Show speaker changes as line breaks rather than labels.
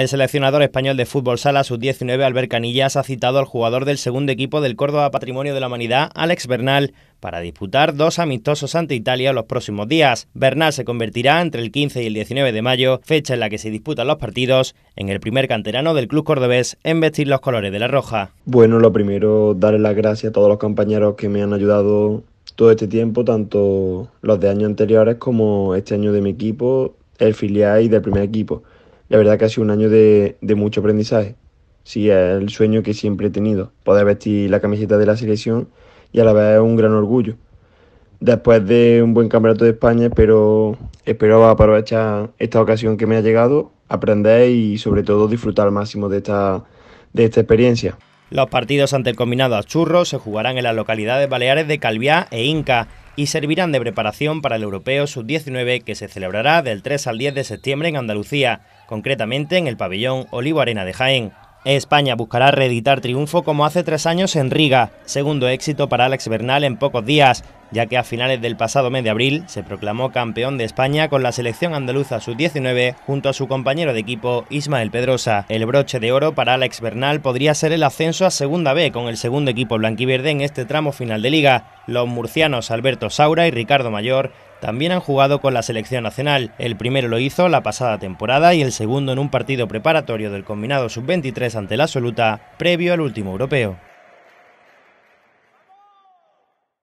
El seleccionador español de fútbol sala sub-19, albercanillas Canillas, ha citado al jugador del segundo equipo del Córdoba Patrimonio de la Humanidad, Alex Bernal, para disputar dos amistosos ante Italia los próximos días. Bernal se convertirá entre el 15 y el 19 de mayo, fecha en la que se disputan los partidos, en el primer canterano del club cordobés en vestir los colores de la roja.
Bueno, lo primero, darle las gracias a todos los compañeros que me han ayudado todo este tiempo, tanto los de años anteriores como este año de mi equipo, el filial y del primer equipo. La verdad que ha sido un año de, mucho aprendizaje. Sí, es el sueño que siempre he tenido, poder vestir la camiseta de la selección y a la vez un gran orgullo. Después de un buen campeonato de España, pero esperaba aprovechar esta ocasión que me ha llegado, aprender y sobre todo disfrutar al máximo de esta, de esta experiencia.
Los partidos ante el combinado Achurro se jugarán en las localidades baleares de Calviá e Inca y servirán de preparación para el Europeo Sub-19 que se celebrará del 3 al 10 de septiembre en Andalucía, concretamente en el pabellón Olivo Arena de Jaén. España buscará reeditar triunfo como hace tres años en Riga, segundo éxito para Alex Bernal en pocos días, ya que a finales del pasado mes de abril se proclamó campeón de España con la selección andaluza sub-19 junto a su compañero de equipo Ismael Pedrosa. El broche de oro para Alex Bernal podría ser el ascenso a Segunda B con el segundo equipo blanquiverde en este tramo final de liga. Los murcianos Alberto Saura y Ricardo Mayor también han jugado con la selección nacional. El primero lo hizo la pasada temporada y el segundo en un partido preparatorio del combinado sub-23 ante la absoluta previo al último europeo.